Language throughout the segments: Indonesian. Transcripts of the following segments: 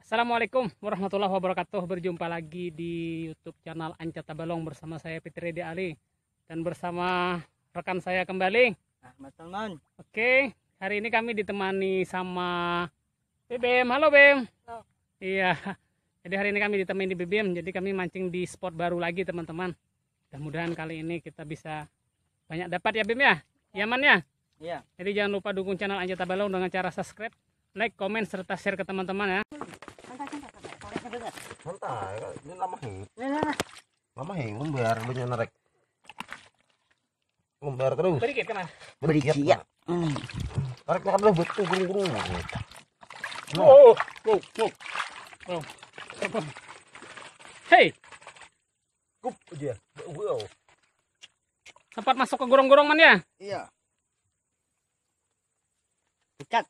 Assalamualaikum warahmatullahi wabarakatuh Berjumpa lagi di youtube channel Anca Tabalong Bersama saya Fitri Dali Ali Dan bersama rekan saya kembali Ahmad Salman Oke Hari ini kami ditemani sama BBM. Halo BBM. Halo. Iya. Jadi hari ini kami ditemani di BBM. Jadi kami mancing di spot baru lagi teman-teman. Mudah-mudahan kali ini kita bisa banyak dapat ya BBM ya. Yaman ya. Iya. Jadi jangan lupa dukung channel Anjata Tabalong dengan cara subscribe, like, komen, serta share ke teman-teman ya. Santai, ini lama hing. Lama hing, ngumbar, banyak terus. Berikit kemana? Berikit. Berikit. Hmm. Tarik nak lebih betul gurung gurung. Oh, go, go, go. Hey, kup dia, wow. Sempat masuk ke gorong-gorong man ya? Iya. Pecat.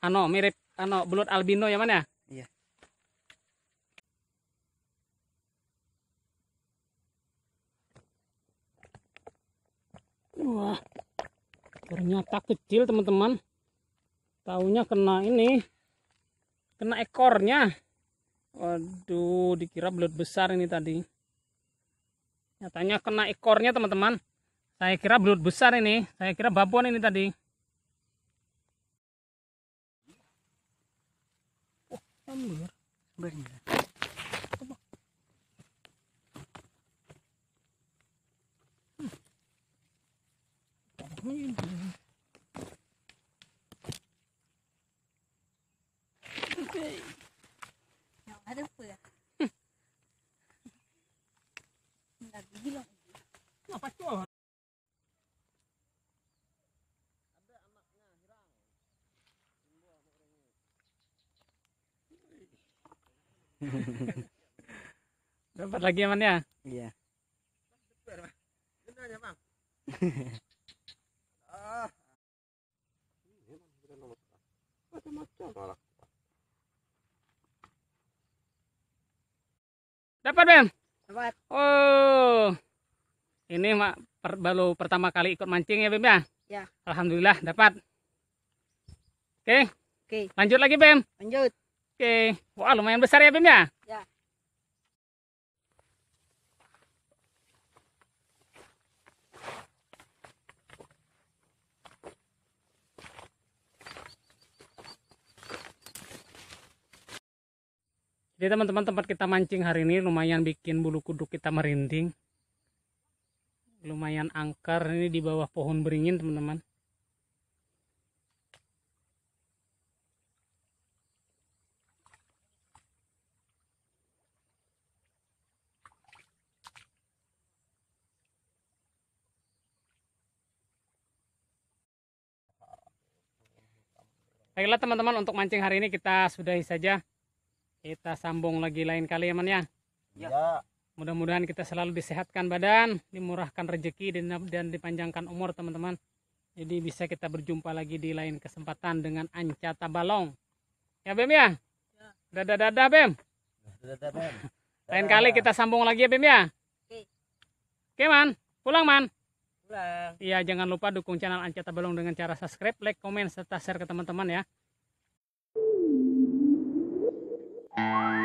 Ano mirip ano belut albino ya man ya? Iya. Wah ternyata kecil teman-teman taunya kena ini kena ekornya waduh dikira belut besar ini tadi nyatanya kena ekornya teman-teman saya kira belut besar ini saya kira babon ini tadi oh, ambil sebenarnya Ya? Dapat lagi Man ya? Iya. Benar ya, Bang. Dapat, Bem? Dapat. Oh. Ini mak per, baru pertama kali ikut mancing ya, Bem ya? Ya. Alhamdulillah dapat. Oke. Okay. Oke. Okay. Lanjut lagi, Bem. Lanjut. Oke. Okay. Wah, lumayan besar ya, Bem ya? Jadi teman-teman tempat kita mancing hari ini lumayan bikin bulu kuduk kita merinding. Lumayan angker ini di bawah pohon beringin teman-teman. Baiklah teman-teman untuk mancing hari ini kita sudahi saja. Kita sambung lagi lain kali ya man ya. Ya. Mudah-mudahan kita selalu disehatkan badan, dimurahkan rezeki dan dipanjangkan umur teman-teman. Jadi bisa kita berjumpa lagi di lain kesempatan dengan Ancata Balong. Ya Bem ya? ya. Dadah dadah Bem. Dadah Bem. Lain kali kita sambung lagi ya Bem ya. Oke. Oke man, pulang man. Iya jangan lupa dukung channel Ancata Balong dengan cara subscribe, like, komen serta share ke teman-teman ya. Thank you.